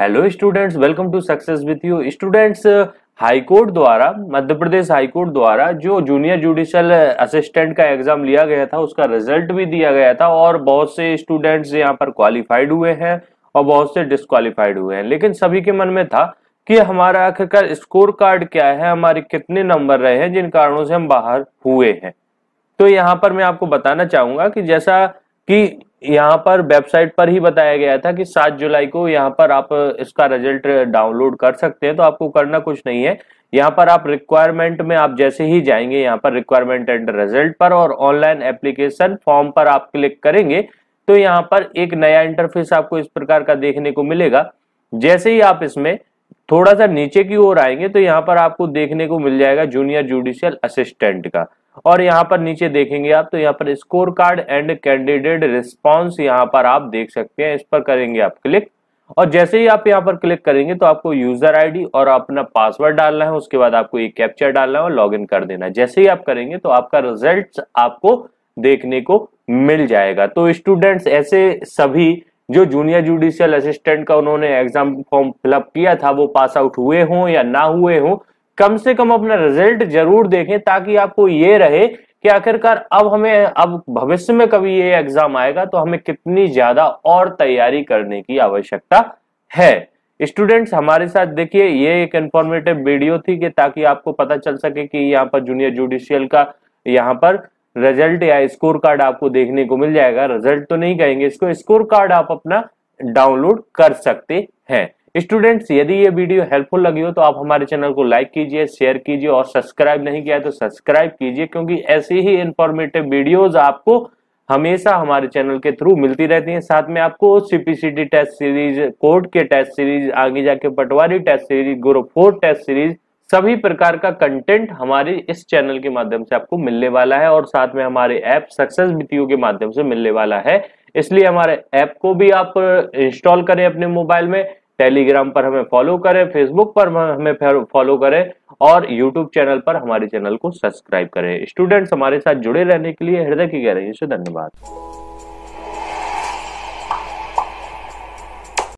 hello students welcome to success with you students high court द्वारा Madhya Pradesh high court द्वारा जो junior judicial assistant का exam लिया गया था उसका रिजल्ट भी दिया गया था और बहुत से स्टूडेंट्स यहाँ पर क्वालिफाइड हुए हैं और बहुत से डिसक्वालीफाइड हुए हैं लेकिन सभी के मन में था कि हमारा आखिरकार स्कोर कार्ड क्या है हमारे कितने नंबर रहे हैं जिन कारणों से हम बाहर हुए हैं तो यहाँ पर मैं आपको बताना चाहूंगा कि जैसा कि यहाँ पर वेबसाइट पर ही बताया गया था कि 7 जुलाई को यहाँ पर आप इसका रिजल्ट डाउनलोड कर सकते हैं तो आपको करना कुछ नहीं है यहाँ पर आप रिक्वायरमेंट में आप जैसे ही जाएंगे यहाँ पर रिक्वायरमेंट एंड रिजल्ट पर और ऑनलाइन एप्लीकेशन फॉर्म पर आप क्लिक करेंगे तो यहाँ पर एक नया इंटरफेस आपको इस प्रकार का देखने को मिलेगा जैसे ही आप इसमें थोड़ा सा नीचे की ओर आएंगे तो यहाँ पर आपको देखने को मिल जाएगा जूनियर जुडिशियल असिस्टेंट का और यहाँ पर नीचे देखेंगे आप तो यहाँ पर score card and candidate response यहाँ पर आप देख सकते हैं इस पर करेंगे आप क्लिक और जैसे ही आप यहाँ पर क्लिक करेंगे तो आपको यूजर आईडी और अपना पासवर्ड डालना है उसके बाद आपको एक कैप्चर डालना है और लॉग कर देना है जैसे ही आप करेंगे तो आपका रिजल्ट आपको देखने को मिल जाएगा तो स्टूडेंट्स ऐसे सभी जो जूनियर जुडिशियल असिस्टेंट का उन्होंने एग्जाम फॉर्म फिलअप किया था वो पास आउट हुए हों या ना हुए हों कम से कम अपना रिजल्ट जरूर देखें ताकि आपको ये रहे कि आखिरकार अब हमें अब भविष्य में कभी ये एग्जाम आएगा तो हमें कितनी ज्यादा और तैयारी करने की आवश्यकता है स्टूडेंट्स हमारे साथ देखिए ये एक इंफॉर्मेटिव वीडियो थी कि ताकि आपको पता चल सके कि यहाँ पर जूनियर जुडिशियल का यहाँ पर रिजल्ट या स्कोर कार्ड आपको देखने को मिल जाएगा रिजल्ट तो नहीं कहेंगे इसको स्कोर कार्ड आप अपना डाउनलोड कर सकते हैं स्टूडेंट्स यदि ये वीडियो हेल्पफुल लगी हो तो आप हमारे चैनल को लाइक कीजिए शेयर कीजिए और सब्सक्राइब नहीं किया है तो सब्सक्राइब कीजिए क्योंकि ऐसी ही इंफॉर्मेटिव वीडियोज आपको हमेशा हमारे चैनल के थ्रू मिलती रहती है साथ में आपको सीपीसीटी टेस्ट सीरीज कोर्ट के टेस्ट सीरीज आगे जाके patwari test series group four test series सभी प्रकार का कंटेंट हमारे इस चैनल के माध्यम से आपको मिलने वाला है और साथ में हमारे ऐप सक्सेस बीटीयू के माध्यम से मिलने वाला है इसलिए हमारे ऐप को भी आप इंस्टॉल करें अपने मोबाइल में टेलीग्राम पर हमें फॉलो करें फेसबुक पर हमें फॉलो करें और यूट्यूब चैनल पर हमारे चैनल को सब्सक्राइब करें स्टूडेंट्स हमारे साथ जुड़े रहने के लिए हृदय की गहराइयों से धन्यवाद